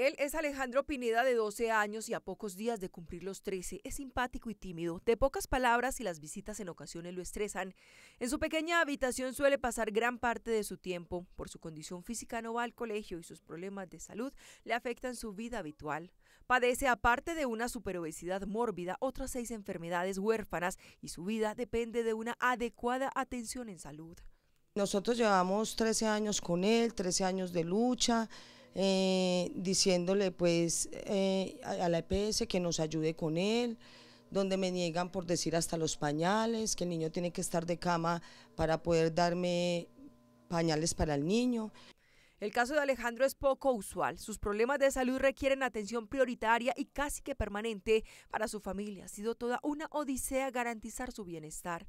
Él es Alejandro Pineda de 12 años y a pocos días de cumplir los 13 es simpático y tímido, de pocas palabras y las visitas en ocasiones lo estresan. En su pequeña habitación suele pasar gran parte de su tiempo. Por su condición física no va al colegio y sus problemas de salud le afectan su vida habitual. Padece aparte de una superobesidad mórbida otras seis enfermedades huérfanas y su vida depende de una adecuada atención en salud. Nosotros llevamos 13 años con él, 13 años de lucha. Eh, diciéndole pues eh, a la EPS que nos ayude con él, donde me niegan por decir hasta los pañales, que el niño tiene que estar de cama para poder darme pañales para el niño. El caso de Alejandro es poco usual. Sus problemas de salud requieren atención prioritaria y casi que permanente para su familia. Ha sido toda una odisea garantizar su bienestar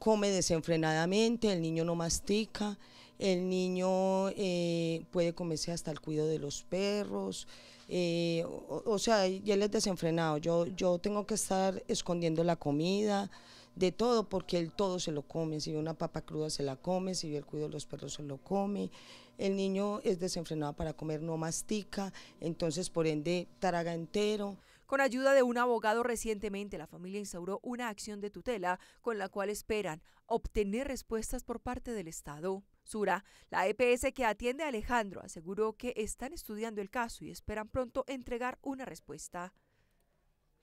come desenfrenadamente, el niño no mastica, el niño eh, puede comerse hasta el cuido de los perros, eh, o, sea, él es desenfrenado, yo, yo tengo que estar escondiendo la comida, de todo, porque él todo se lo come, si una papa cruda se la come, si ve el cuido de los perros se lo come, el niño es desenfrenado para comer, no mastica, entonces por ende traga entero. Con ayuda de un abogado recientemente, la familia instauró una acción de tutela con la cual esperan obtener respuestas por parte del Estado. Sura, la EPS que atiende a Alejandro, aseguró que están estudiando el caso y esperan pronto entregar una respuesta.